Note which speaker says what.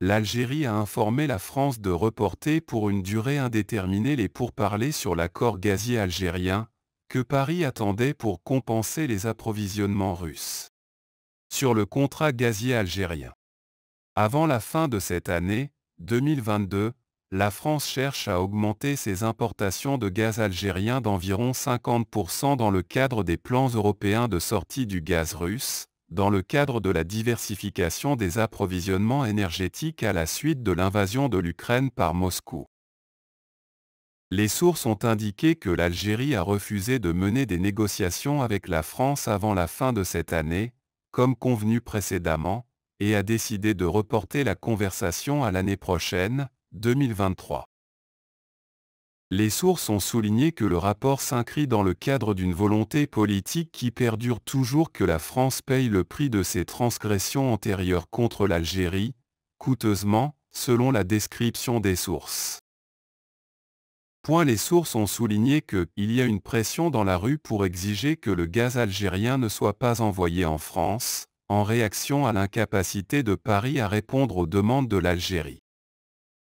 Speaker 1: l'Algérie a informé la France de reporter pour une durée indéterminée les pourparlers sur l'accord gazier algérien, que Paris attendait pour compenser les approvisionnements russes. Sur le contrat gazier algérien. Avant la fin de cette année, 2022, la France cherche à augmenter ses importations de gaz algérien d'environ 50% dans le cadre des plans européens de sortie du gaz russe, dans le cadre de la diversification des approvisionnements énergétiques à la suite de l'invasion de l'Ukraine par Moscou. Les sources ont indiqué que l'Algérie a refusé de mener des négociations avec la France avant la fin de cette année, comme convenu précédemment, et a décidé de reporter la conversation à l'année prochaine, 2023. Les sources ont souligné que le rapport s'incrit dans le cadre d'une volonté politique qui perdure toujours que la France paye le prix de ses transgressions antérieures contre l'Algérie, coûteusement, selon la description des sources. Point les sources ont souligné que « il y a une pression dans la rue pour exiger que le gaz algérien ne soit pas envoyé en France, en réaction à l'incapacité de Paris à répondre aux demandes de l'Algérie.